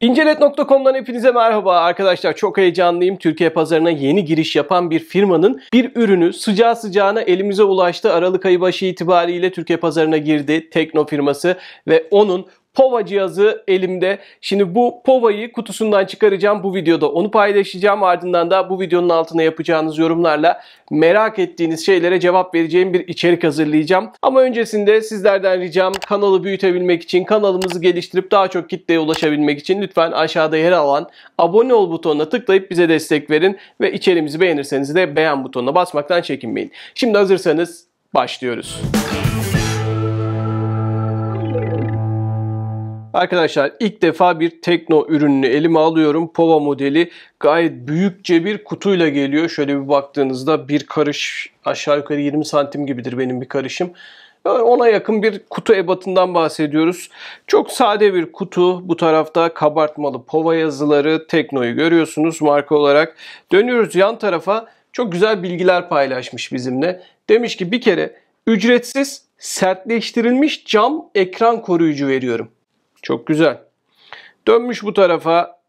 İncelet.com'dan hepinize merhaba arkadaşlar. Çok heyecanlıyım. Türkiye pazarına yeni giriş yapan bir firmanın bir ürünü sıcağı sıcağına elimize ulaştı. Aralık ayı başı itibariyle Türkiye pazarına girdi Tekno firması ve onun POVA cihazı elimde. Şimdi bu POVA'yı kutusundan çıkaracağım bu videoda. Onu paylaşacağım ardından da bu videonun altına yapacağınız yorumlarla merak ettiğiniz şeylere cevap vereceğim bir içerik hazırlayacağım. Ama öncesinde sizlerden ricam kanalı büyütebilmek için, kanalımızı geliştirip daha çok kitleye ulaşabilmek için lütfen aşağıda yer alan abone ol butonuna tıklayıp bize destek verin ve içerimizi beğenirseniz de beğen butonuna basmaktan çekinmeyin. Şimdi hazırsanız başlıyoruz. Müzik Arkadaşlar ilk defa bir Tekno ürününü elime alıyorum. Pova modeli gayet büyükçe bir kutuyla geliyor. Şöyle bir baktığınızda bir karış aşağı yukarı 20 santim gibidir benim bir karışım. Ona yakın bir kutu ebatından bahsediyoruz. Çok sade bir kutu. Bu tarafta kabartmalı pova yazıları, Tekno'yu görüyorsunuz marka olarak. Dönüyoruz yan tarafa. Çok güzel bilgiler paylaşmış bizimle. Demiş ki bir kere ücretsiz sertleştirilmiş cam ekran koruyucu veriyorum. Çok güzel. Dönmüş bu tarafa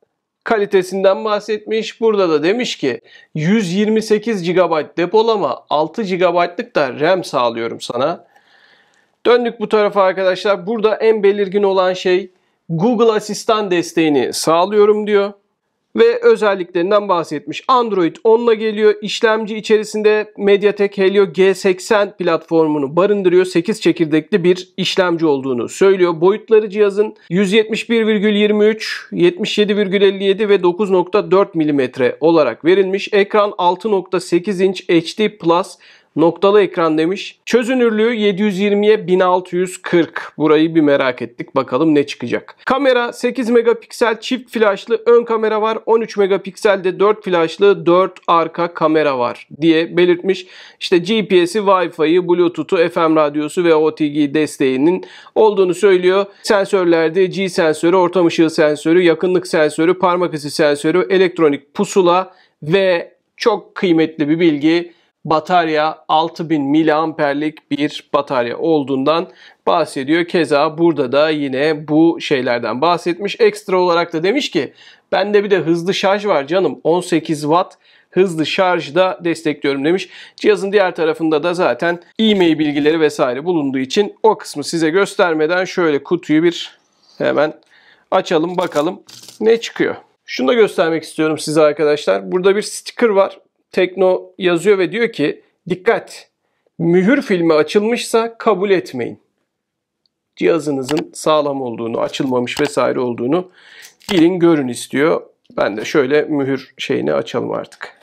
kalitesinden bahsetmiş. Burada da demiş ki 128 GB depolama 6 GB'lık da RAM sağlıyorum sana. Döndük bu tarafa arkadaşlar. Burada en belirgin olan şey Google Asistan desteğini sağlıyorum diyor ve özelliklerinden bahsetmiş. Android 10'la geliyor. İşlemci içerisinde MediaTek Helio G80 platformunu barındırıyor. 8 çekirdekli bir işlemci olduğunu söylüyor. Boyutları cihazın 171,23, 77,57 ve 9.4 mm olarak verilmiş. Ekran 6.8 inç HD Plus Noktalı ekran demiş. Çözünürlüğü 720'ye 1640. Burayı bir merak ettik. Bakalım ne çıkacak. Kamera 8 megapiksel çift flaşlı ön kamera var. 13 megapiksel de 4 flaşlı 4 arka kamera var diye belirtmiş. İşte GPS'i, Wi-Fi'yi, Bluetooth'u, FM radyosu ve OTG desteğinin olduğunu söylüyor. Sensörlerde G sensörü, ortam ışığı sensörü, yakınlık sensörü, parmak izi sensörü, elektronik pusula ve çok kıymetli bir bilgi batarya 6000 miliamperlik bir batarya olduğundan bahsediyor. Keza burada da yine bu şeylerden bahsetmiş. Ekstra olarak da demiş ki bende bir de hızlı şarj var canım 18 watt hızlı şarj da destekliyorum demiş. Cihazın diğer tarafında da zaten e-mail bilgileri vesaire bulunduğu için o kısmı size göstermeden şöyle kutuyu bir hemen açalım bakalım ne çıkıyor. Şunu da göstermek istiyorum size arkadaşlar. Burada bir sticker var. Tekno yazıyor ve diyor ki dikkat mühür filmi açılmışsa kabul etmeyin. Cihazınızın sağlam olduğunu, açılmamış vesaire olduğunu bilin görün istiyor. Ben de şöyle mühür şeyini açalım artık.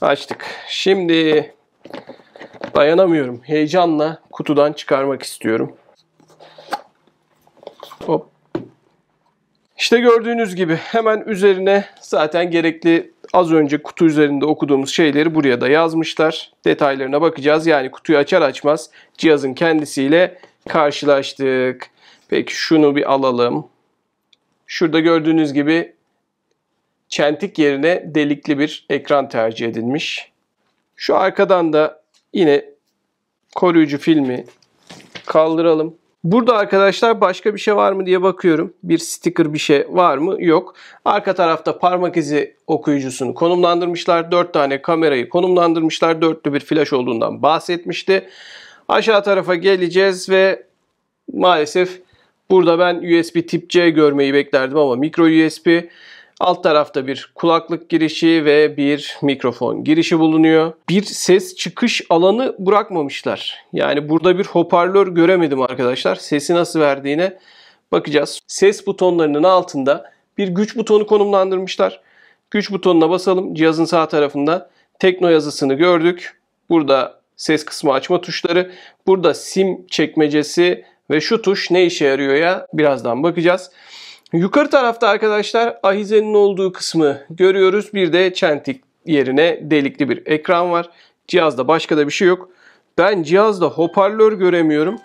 Açtık. Şimdi dayanamıyorum. Heyecanla kutudan çıkarmak istiyorum. Hop işte gördüğünüz gibi hemen üzerine zaten gerekli az önce kutu üzerinde okuduğumuz şeyleri buraya da yazmışlar. Detaylarına bakacağız. Yani kutuyu açar açmaz cihazın kendisiyle karşılaştık. Peki şunu bir alalım. Şurada gördüğünüz gibi çentik yerine delikli bir ekran tercih edilmiş. Şu arkadan da yine koruyucu filmi kaldıralım. Burada arkadaşlar başka bir şey var mı diye bakıyorum. Bir sticker bir şey var mı? Yok. Arka tarafta parmak izi okuyucusunu konumlandırmışlar. 4 tane kamerayı konumlandırmışlar. Dörtlü bir flash olduğundan bahsetmişti. Aşağı tarafa geleceğiz ve maalesef burada ben USB tip C görmeyi beklerdim ama micro USB Alt tarafta bir kulaklık girişi ve bir mikrofon girişi bulunuyor. Bir ses çıkış alanı bırakmamışlar. Yani burada bir hoparlör göremedim arkadaşlar. Sesi nasıl verdiğine bakacağız. Ses butonlarının altında bir güç butonu konumlandırmışlar. Güç butonuna basalım. Cihazın sağ tarafında Tekno yazısını gördük. Burada ses kısmı açma tuşları. Burada sim çekmecesi ve şu tuş ne işe yarıyor ya birazdan bakacağız. Yukarı tarafta arkadaşlar ahizenin olduğu kısmı görüyoruz. Bir de çentik yerine delikli bir ekran var. Cihazda başka da bir şey yok. Ben cihazda hoparlör göremiyorum.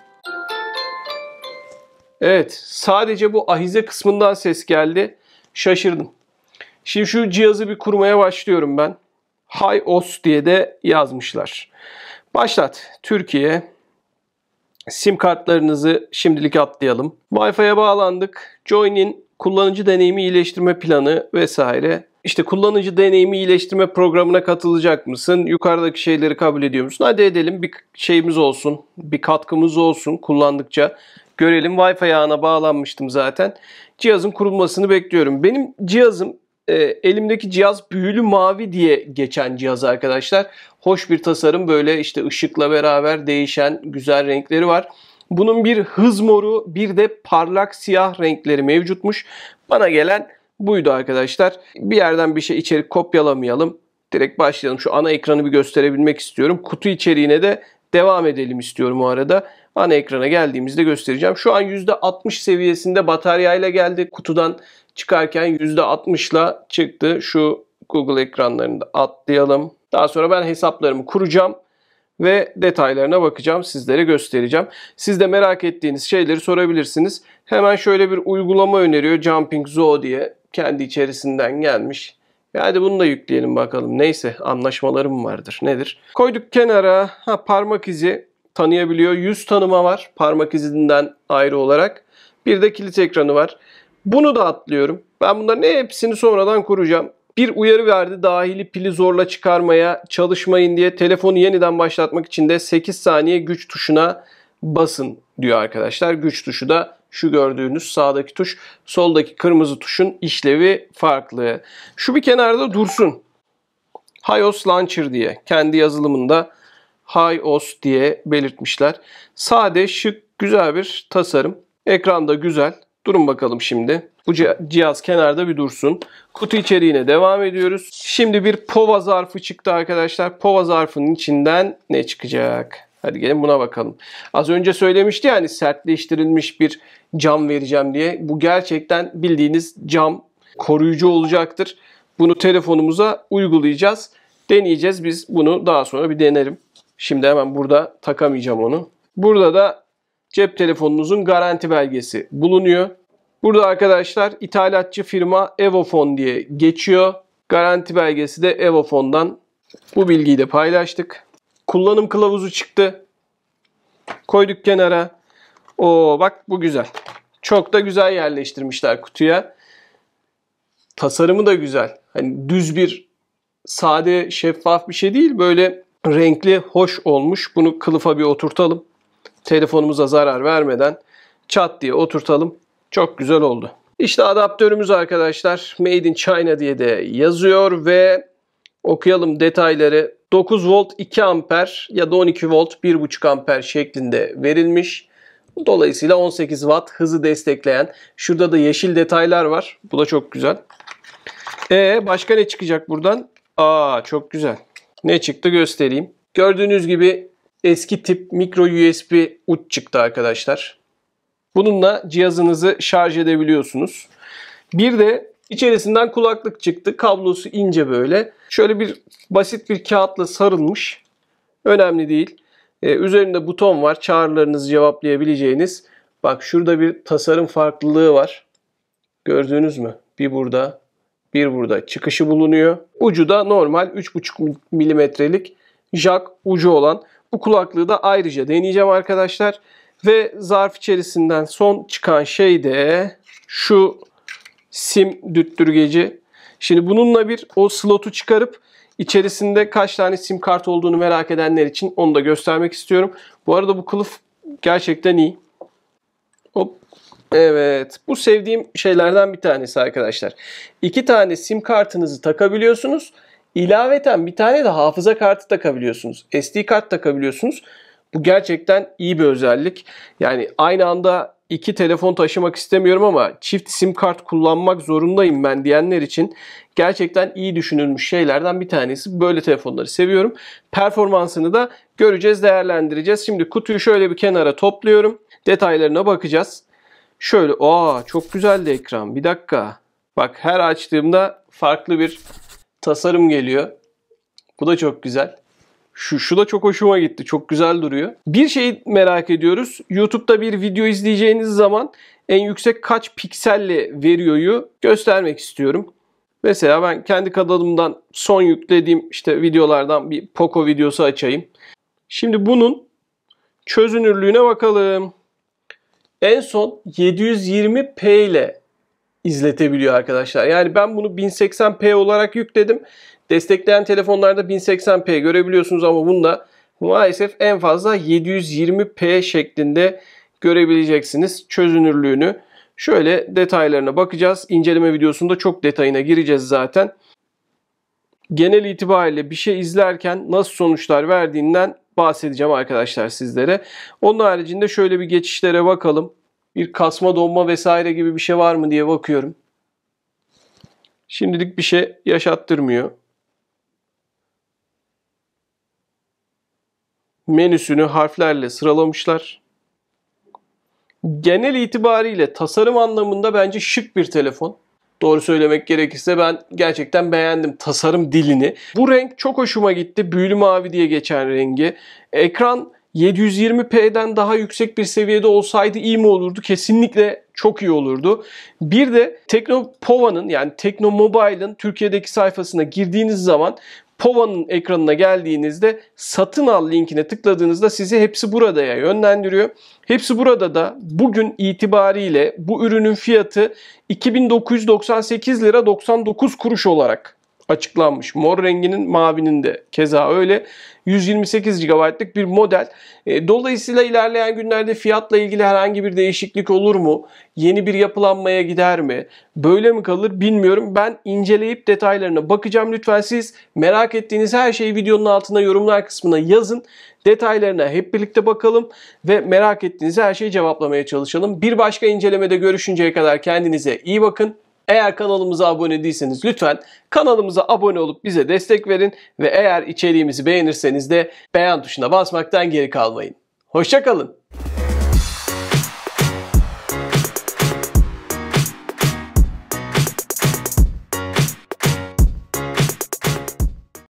Evet sadece bu ahize kısmından ses geldi. Şaşırdım. Şimdi şu cihazı bir kurmaya başlıyorum ben. HiOS diye de yazmışlar. Başlat. Türkiye sim kartlarınızı şimdilik atlayalım. Wi-Fi'ye bağlandık. Join'in kullanıcı deneyimi iyileştirme planı vesaire. İşte kullanıcı deneyimi iyileştirme programına katılacak mısın? Yukarıdaki şeyleri kabul ediyor musun? Hadi edelim bir şeyimiz olsun, bir katkımız olsun kullandıkça. Görelim Wi-Fi ağına bağlanmıştım zaten. Cihazın kurulmasını bekliyorum. Benim cihazım e, elimdeki cihaz büyülü mavi diye geçen cihaz arkadaşlar. Hoş bir tasarım böyle işte ışıkla beraber değişen güzel renkleri var. Bunun bir hız moru bir de parlak siyah renkleri mevcutmuş. Bana gelen buydu arkadaşlar. Bir yerden bir şey içerik kopyalamayalım. Direkt başlayalım. Şu ana ekranı bir gösterebilmek istiyorum. Kutu içeriğine de devam edelim istiyorum o arada. Ana ekrana geldiğimizde göstereceğim. Şu an %60 seviyesinde bataryayla geldi. Kutudan çıkarken %60'la çıktı. Şu Google ekranlarını da atlayalım. Daha sonra ben hesaplarımı kuracağım ve detaylarına bakacağım. Sizlere göstereceğim. Siz de merak ettiğiniz şeyleri sorabilirsiniz. Hemen şöyle bir uygulama öneriyor. Jumping Zoo diye kendi içerisinden gelmiş. E hadi bunu da yükleyelim bakalım. Neyse anlaşmalarım vardır. Nedir? Koyduk kenara. Ha, parmak izi tanıyabiliyor. Yüz tanıma var parmak izinden ayrı olarak. Bir de kilit ekranı var. Bunu da atlıyorum. Ben bunların hepsini sonradan kuracağım. Bir uyarı verdi dahili pili zorla çıkarmaya çalışmayın diye telefonu yeniden başlatmak için de 8 saniye güç tuşuna basın diyor arkadaşlar. Güç tuşu da şu gördüğünüz sağdaki tuş, soldaki kırmızı tuşun işlevi farklı. Şu bir kenarda dursun. HiOS Launcher diye kendi yazılımında HiOS diye belirtmişler. Sade, şık, güzel bir tasarım. Ekranda güzel. Durun bakalım şimdi. Bu cihaz kenarda bir dursun. Kutu içeriğine devam ediyoruz. Şimdi bir pova zarfı çıktı arkadaşlar. Pova zarfının içinden ne çıkacak? Hadi gelin buna bakalım. Az önce söylemişti yani sertleştirilmiş bir cam vereceğim diye. Bu gerçekten bildiğiniz cam koruyucu olacaktır. Bunu telefonumuza uygulayacağız. Deneyeceğiz. Biz bunu daha sonra bir denerim. Şimdi hemen burada takamayacağım onu. Burada da cep telefonunuzun garanti belgesi bulunuyor. Burada arkadaşlar ithalatçı firma Evofon diye geçiyor. Garanti belgesi de Evofon'dan. Bu bilgiyi de paylaştık. Kullanım kılavuzu çıktı. Koyduk kenara. Oo bak bu güzel. Çok da güzel yerleştirmişler kutuya. Tasarımı da güzel. Hani düz bir sade şeffaf bir şey değil. Böyle renkli, hoş olmuş. Bunu kılıfa bir oturtalım. Telefonumuza zarar vermeden çat diye oturtalım. Çok güzel oldu. İşte adaptörümüz arkadaşlar Made in China diye de yazıyor ve okuyalım detayları. 9 volt 2 amper ya da 12 volt 1.5 amper şeklinde verilmiş. Dolayısıyla 18 watt hızı destekleyen. Şurada da yeşil detaylar var. Bu da çok güzel. E başka ne çıkacak buradan? Aa çok güzel. Ne çıktı göstereyim. Gördüğünüz gibi eski tip mikro USB uç çıktı arkadaşlar. Bununla cihazınızı şarj edebiliyorsunuz. Bir de içerisinden kulaklık çıktı. Kablosu ince böyle. Şöyle bir basit bir kağıtla sarılmış. Önemli değil. Ee, üzerinde buton var. Çağrılarınızı cevaplayabileceğiniz. Bak şurada bir tasarım farklılığı var. Gördüğünüz mü? Bir burada, bir burada çıkışı bulunuyor. Ucu da normal 3,5 milimetrelik jack ucu olan bu kulaklığı da ayrıca deneyeceğim arkadaşlar. Ve zarf içerisinden son çıkan şey de şu sim düttürgeci. Şimdi bununla bir o slotu çıkarıp içerisinde kaç tane sim kart olduğunu merak edenler için onu da göstermek istiyorum. Bu arada bu kılıf gerçekten iyi. Evet bu sevdiğim şeylerden bir tanesi arkadaşlar. İki tane sim kartınızı takabiliyorsunuz. İlaveten bir tane de hafıza kartı takabiliyorsunuz. SD kart takabiliyorsunuz. Bu gerçekten iyi bir özellik. Yani aynı anda iki telefon taşımak istemiyorum ama çift sim kart kullanmak zorundayım ben diyenler için gerçekten iyi düşünülmüş şeylerden bir tanesi. Böyle telefonları seviyorum. Performansını da göreceğiz, değerlendireceğiz. Şimdi kutuyu şöyle bir kenara topluyorum. Detaylarına bakacağız. Şöyle aa çok güzeldi ekran bir dakika. Bak her açtığımda farklı bir tasarım geliyor. Bu da çok güzel. Şu, şu da çok hoşuma gitti. Çok güzel duruyor. Bir şey merak ediyoruz. YouTube'da bir video izleyeceğiniz zaman en yüksek kaç pikselle veriyoryu göstermek istiyorum. Mesela ben kendi kanalımdan son yüklediğim işte videolardan bir Poco videosu açayım. Şimdi bunun çözünürlüğüne bakalım en son 720p ile izletebiliyor arkadaşlar. Yani ben bunu 1080p olarak yükledim. Destekleyen telefonlarda 1080p görebiliyorsunuz ama bunda maalesef en fazla 720p şeklinde görebileceksiniz çözünürlüğünü. Şöyle detaylarına bakacağız. İnceleme videosunda çok detayına gireceğiz zaten. Genel itibariyle bir şey izlerken nasıl sonuçlar verdiğinden bahsedeceğim arkadaşlar sizlere. Onun haricinde şöyle bir geçişlere bakalım. Bir kasma donma vesaire gibi bir şey var mı diye bakıyorum. Şimdilik bir şey yaşattırmıyor. Menüsünü harflerle sıralamışlar. Genel itibariyle tasarım anlamında bence şık bir telefon. Doğru söylemek gerekirse ben gerçekten beğendim tasarım dilini. Bu renk çok hoşuma gitti. Büyülü mavi diye geçen rengi. Ekran 720p'den daha yüksek bir seviyede olsaydı iyi mi olurdu? Kesinlikle çok iyi olurdu. Bir de Pova'nın yani Teknomobile'ın Türkiye'deki sayfasına girdiğiniz zaman Pova'nın ekranına geldiğinizde satın al linkine tıkladığınızda sizi hepsi burada'ya yönlendiriyor. Hepsi burada da bugün itibariyle bu ürünün fiyatı 2998 lira 99 kuruş olarak açıklanmış. Mor renginin mavinin de keza öyle. 128 GB'lık bir model. E, dolayısıyla ilerleyen günlerde fiyatla ilgili herhangi bir değişiklik olur mu? Yeni bir yapılanmaya gider mi? Böyle mi kalır bilmiyorum. Ben inceleyip detaylarına bakacağım. Lütfen siz merak ettiğiniz her şeyi videonun altına yorumlar kısmına yazın. Detaylarına hep birlikte bakalım ve merak ettiğiniz her şeyi cevaplamaya çalışalım. Bir başka incelemede görüşünceye kadar kendinize iyi bakın. Eğer kanalımıza abone değilseniz lütfen kanalımıza abone olup bize destek verin ve eğer içeriğimizi beğenirseniz de beğen tuşuna basmaktan geri kalmayın. Hoşçakalın.